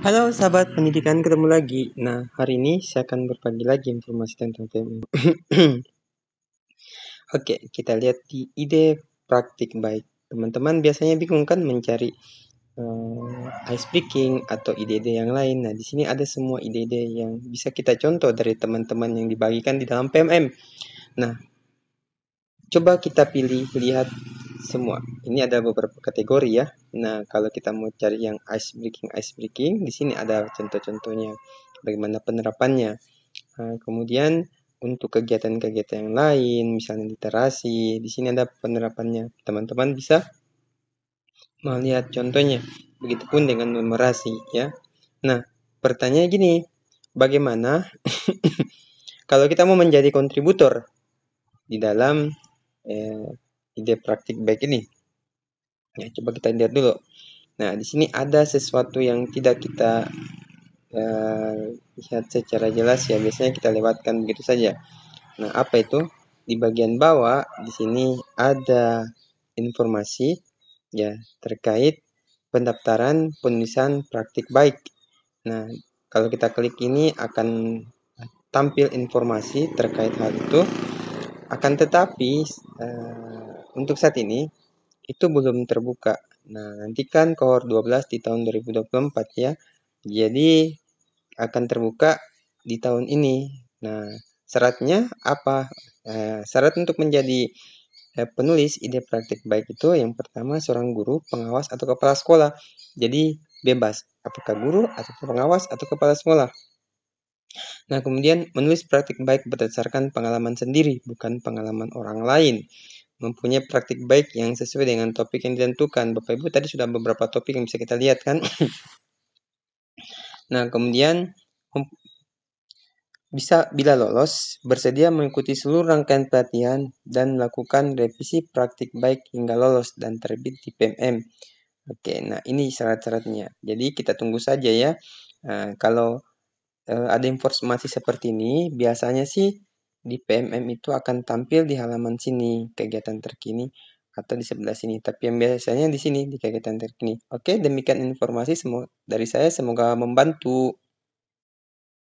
Halo sahabat pendidikan, ketemu lagi. Nah, hari ini saya akan berbagi lagi informasi tentang PMM. Oke, kita lihat di ide praktik baik. Teman-teman biasanya bingung kan mencari uh, ice speaking atau ide-ide yang lain. Nah, di sini ada semua ide-ide yang bisa kita contoh dari teman-teman yang dibagikan di dalam PMM. Nah, coba kita pilih lihat semua. Ini ada beberapa kategori ya. Nah, kalau kita mau cari yang ice breaking, ice breaking, di sini ada contoh-contohnya bagaimana penerapannya. Nah, kemudian untuk kegiatan-kegiatan yang lain, misalnya literasi, di sini ada penerapannya. Teman-teman bisa melihat contohnya. Begitupun dengan numerasi ya. Nah, pertanyaan gini, bagaimana kalau kita mau menjadi kontributor di dalam eh, ide praktik baik ini. Ya, coba kita lihat dulu. Nah, di sini ada sesuatu yang tidak kita uh, lihat secara jelas ya. Biasanya kita lewatkan begitu saja. Nah, apa itu? Di bagian bawah di sini ada informasi ya terkait pendaftaran penulisan praktik baik. Nah, kalau kita klik ini akan tampil informasi terkait hal itu. Akan tetapi, uh, untuk saat ini, itu belum terbuka. Nah, nantikan kohor 12 di tahun 2024 ya. Jadi, akan terbuka di tahun ini. Nah, syaratnya apa? Uh, syarat untuk menjadi eh, penulis ide praktik baik itu yang pertama seorang guru, pengawas atau kepala sekolah. Jadi bebas apakah guru atau pengawas atau kepala sekolah. Nah, kemudian menulis praktik baik berdasarkan pengalaman sendiri, bukan pengalaman orang lain. Mempunyai praktik baik yang sesuai dengan topik yang ditentukan. Bapak Ibu tadi sudah beberapa topik yang bisa kita lihat kan. nah, kemudian bisa bila lolos bersedia mengikuti seluruh rangkaian pelatihan dan melakukan revisi praktik baik hingga lolos dan terbit di PMM. Oke, nah ini syarat-syaratnya. Jadi kita tunggu saja ya. Nah, kalau Eh, ada informasi seperti ini, biasanya sih di PMM itu akan tampil di halaman sini, kegiatan terkini atau di sebelah sini. Tapi yang biasanya di sini, di kegiatan terkini. Oke, demikian informasi semua dari saya, semoga membantu.